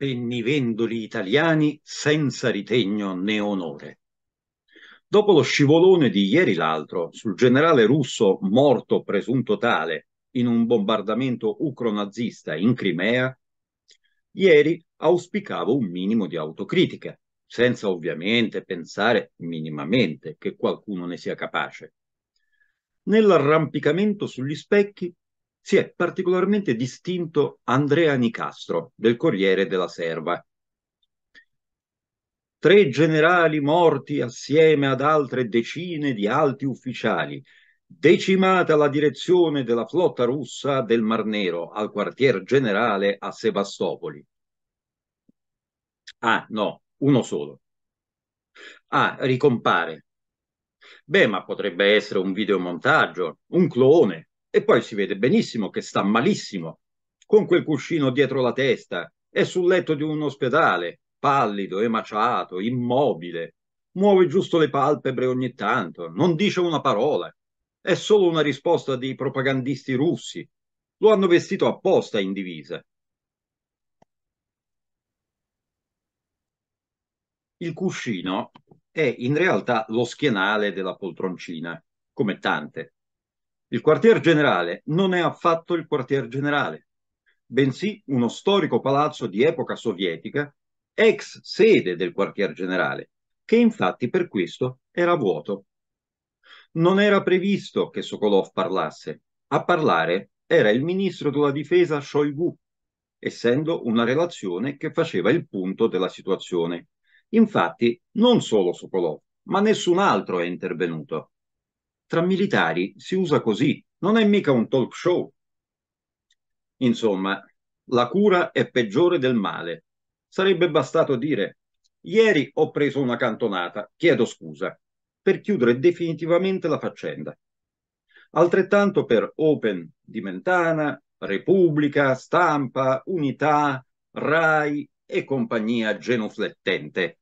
pennivendoli italiani senza ritegno né onore. Dopo lo scivolone di ieri l'altro sul generale russo morto presunto tale in un bombardamento ucronazista in Crimea, ieri auspicavo un minimo di autocritica, senza ovviamente pensare minimamente che qualcuno ne sia capace. Nell'arrampicamento sugli specchi si è particolarmente distinto Andrea Nicastro del Corriere della Serva. Tre generali morti assieme ad altre decine di alti ufficiali, decimata la direzione della flotta russa del Mar Nero al quartier generale a Sebastopoli. Ah, no, uno solo. Ah, ricompare. Beh, ma potrebbe essere un videomontaggio, un clone, e poi si vede benissimo che sta malissimo, con quel cuscino dietro la testa, è sul letto di un ospedale, pallido, emaciato, immobile, muove giusto le palpebre ogni tanto, non dice una parola, è solo una risposta di propagandisti russi, lo hanno vestito apposta in divisa. Il cuscino è in realtà lo schienale della poltroncina, come tante, il quartier generale non è affatto il quartier generale, bensì uno storico palazzo di epoca sovietica, ex sede del quartier generale, che infatti per questo era vuoto. Non era previsto che Sokolov parlasse, a parlare era il ministro della difesa Shoigu, essendo una relazione che faceva il punto della situazione. Infatti, non solo Sokolov, ma nessun altro è intervenuto. Tra militari si usa così, non è mica un talk show. Insomma, la cura è peggiore del male. Sarebbe bastato dire, ieri ho preso una cantonata, chiedo scusa, per chiudere definitivamente la faccenda. Altrettanto per Open di Mentana, Repubblica, Stampa, Unità, RAI e compagnia genuflettente